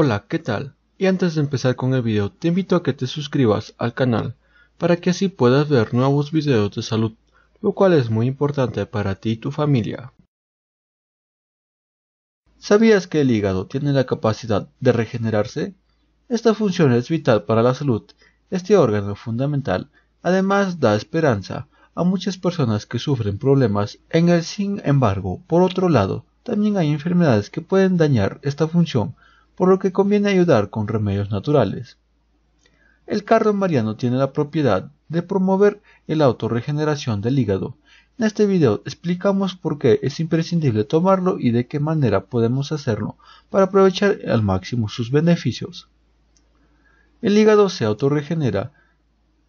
Hola, ¿qué tal? Y antes de empezar con el video te invito a que te suscribas al canal para que así puedas ver nuevos videos de salud, lo cual es muy importante para ti y tu familia. ¿Sabías que el hígado tiene la capacidad de regenerarse? Esta función es vital para la salud. Este órgano fundamental además da esperanza a muchas personas que sufren problemas en el sin embargo, por otro lado, también hay enfermedades que pueden dañar esta función por lo que conviene ayudar con remedios naturales. El carro mariano tiene la propiedad de promover la autorregeneración del hígado. En este video explicamos por qué es imprescindible tomarlo y de qué manera podemos hacerlo para aprovechar al máximo sus beneficios. El hígado se autorregenera.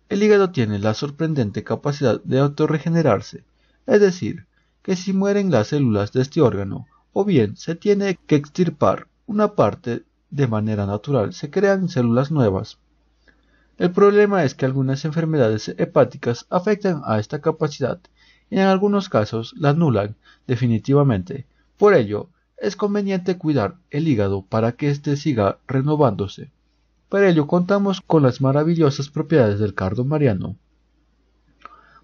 El hígado tiene la sorprendente capacidad de autorregenerarse, es decir, que si mueren las células de este órgano, o bien se tiene que extirpar una parte de manera natural, se crean células nuevas. El problema es que algunas enfermedades hepáticas afectan a esta capacidad y en algunos casos la anulan definitivamente. Por ello, es conveniente cuidar el hígado para que éste siga renovándose. Para ello contamos con las maravillosas propiedades del cardo mariano.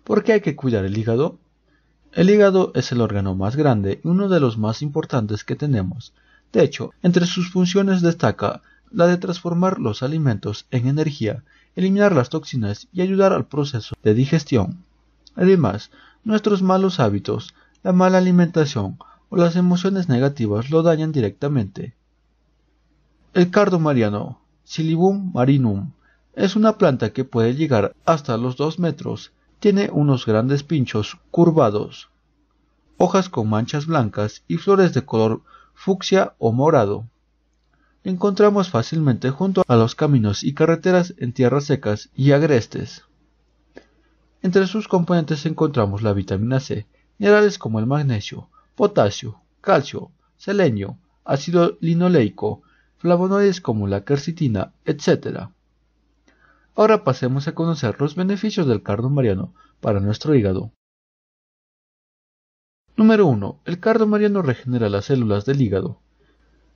¿Por qué hay que cuidar el hígado? El hígado es el órgano más grande y uno de los más importantes que tenemos. De hecho, entre sus funciones destaca la de transformar los alimentos en energía, eliminar las toxinas y ayudar al proceso de digestión. Además, nuestros malos hábitos, la mala alimentación o las emociones negativas lo dañan directamente. El cardo mariano, Silibum marinum, es una planta que puede llegar hasta los 2 metros, tiene unos grandes pinchos curvados, hojas con manchas blancas y flores de color fucsia o morado. encontramos fácilmente junto a los caminos y carreteras en tierras secas y agrestes. Entre sus componentes encontramos la vitamina C, minerales como el magnesio, potasio, calcio, selenio, ácido linoleico, flavonoides como la quercitina, etc. Ahora pasemos a conocer los beneficios del cardo mariano para nuestro hígado. Número 1. El cardomariano mariano regenera las células del hígado.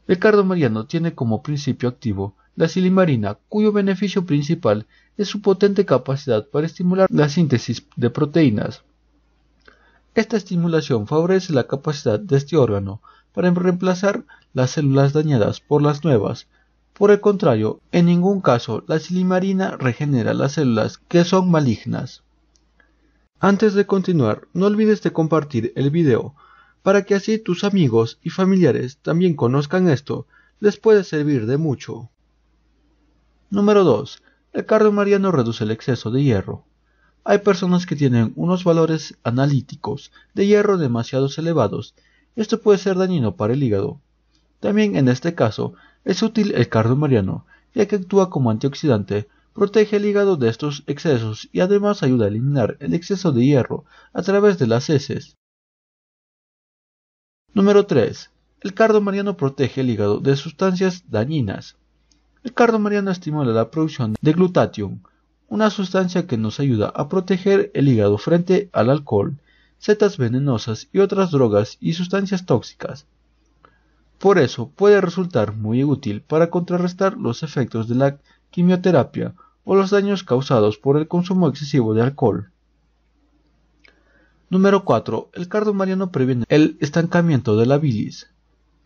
El cardo mariano tiene como principio activo la silimarina, cuyo beneficio principal es su potente capacidad para estimular la síntesis de proteínas. Esta estimulación favorece la capacidad de este órgano para reemplazar las células dañadas por las nuevas. Por el contrario, en ningún caso la silimarina regenera las células que son malignas. Antes de continuar, no olvides de compartir el video, para que así tus amigos y familiares también conozcan esto, les puede servir de mucho. Número 2. El mariano reduce el exceso de hierro. Hay personas que tienen unos valores analíticos de hierro demasiado elevados. Esto puede ser dañino para el hígado. También en este caso es útil el mariano, ya que actúa como antioxidante protege el hígado de estos excesos y además ayuda a eliminar el exceso de hierro a través de las heces. Número 3. El cardo mariano protege el hígado de sustancias dañinas. El cardo mariano estimula la producción de glutatión, una sustancia que nos ayuda a proteger el hígado frente al alcohol, setas venenosas y otras drogas y sustancias tóxicas. Por eso puede resultar muy útil para contrarrestar los efectos de la quimioterapia o los daños causados por el consumo excesivo de alcohol. Número 4. El cardomariano previene el estancamiento de la bilis.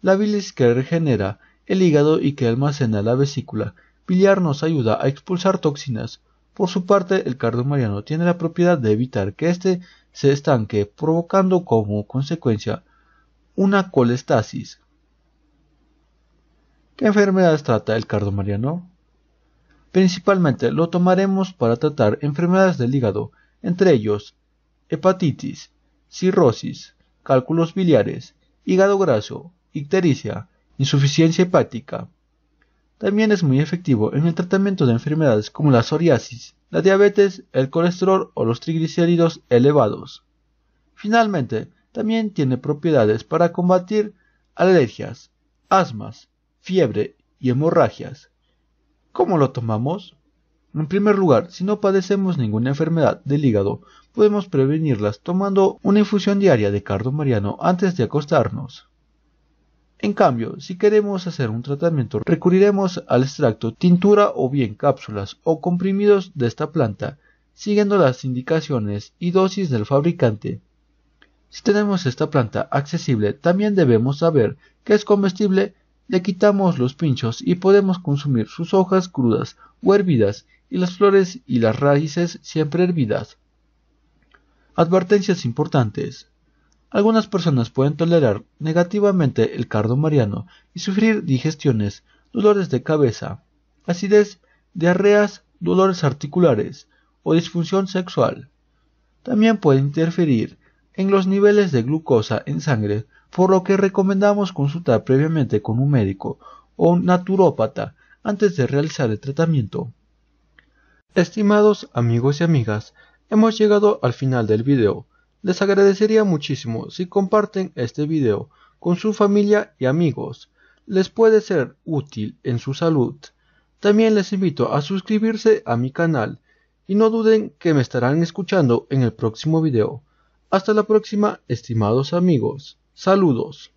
La bilis que regenera el hígado y que almacena la vesícula biliar nos ayuda a expulsar toxinas. Por su parte, el cardomariano tiene la propiedad de evitar que éste se estanque, provocando como consecuencia una colestasis. ¿Qué enfermedades trata el cardomariano? Principalmente lo tomaremos para tratar enfermedades del hígado, entre ellos hepatitis, cirrosis, cálculos biliares, hígado graso, ictericia, insuficiencia hepática. También es muy efectivo en el tratamiento de enfermedades como la psoriasis, la diabetes, el colesterol o los triglicéridos elevados. Finalmente, también tiene propiedades para combatir alergias, asmas, fiebre y hemorragias. ¿Cómo lo tomamos? En primer lugar, si no padecemos ninguna enfermedad del hígado, podemos prevenirlas tomando una infusión diaria de cardo mariano antes de acostarnos. En cambio, si queremos hacer un tratamiento, recurriremos al extracto, tintura o bien cápsulas o comprimidos de esta planta, siguiendo las indicaciones y dosis del fabricante. Si tenemos esta planta accesible, también debemos saber que es comestible le quitamos los pinchos y podemos consumir sus hojas crudas o hervidas y las flores y las raíces siempre hervidas. Advertencias importantes. Algunas personas pueden tolerar negativamente el cardo mariano y sufrir digestiones, dolores de cabeza, acidez, diarreas, dolores articulares o disfunción sexual. También puede interferir en los niveles de glucosa en sangre, por lo que recomendamos consultar previamente con un médico o un naturópata antes de realizar el tratamiento. Estimados amigos y amigas, hemos llegado al final del video. Les agradecería muchísimo si comparten este video con su familia y amigos. Les puede ser útil en su salud. También les invito a suscribirse a mi canal y no duden que me estarán escuchando en el próximo video. Hasta la próxima, estimados amigos. Saludos.